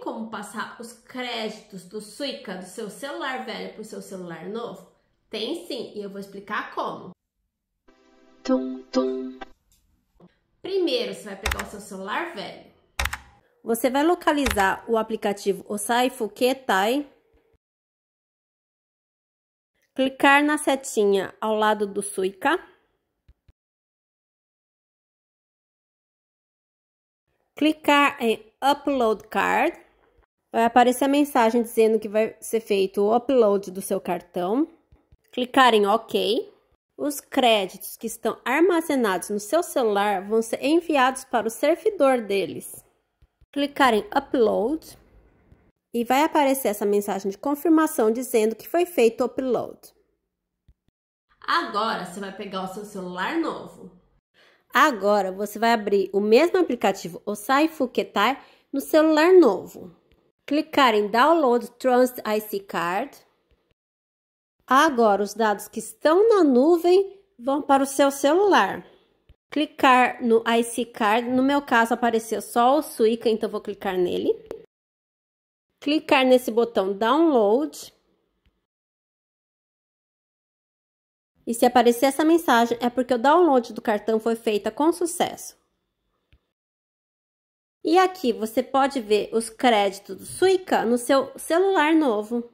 tem como passar os créditos do Suica do seu celular velho para o seu celular novo? Tem sim, e eu vou explicar como. Tum, tum. Primeiro, você vai pegar o seu celular velho. Você vai localizar o aplicativo Osaifu Ketai. Clicar na setinha ao lado do Suica. Clicar em Upload Card. Vai aparecer a mensagem dizendo que vai ser feito o upload do seu cartão. Clicar em OK. Os créditos que estão armazenados no seu celular vão ser enviados para o servidor deles. Clicar em Upload e vai aparecer essa mensagem de confirmação dizendo que foi feito o upload. Agora você vai pegar o seu celular novo. Agora você vai abrir o mesmo aplicativo Osai Fuketai no celular novo clicar em Download Trust IC Card. Agora, os dados que estão na nuvem vão para o seu celular. Clicar no IC Card, no meu caso apareceu só o Suica, então vou clicar nele. Clicar nesse botão Download. E se aparecer essa mensagem, é porque o download do cartão foi feito com sucesso. E aqui você pode ver os créditos do Suica no seu celular novo.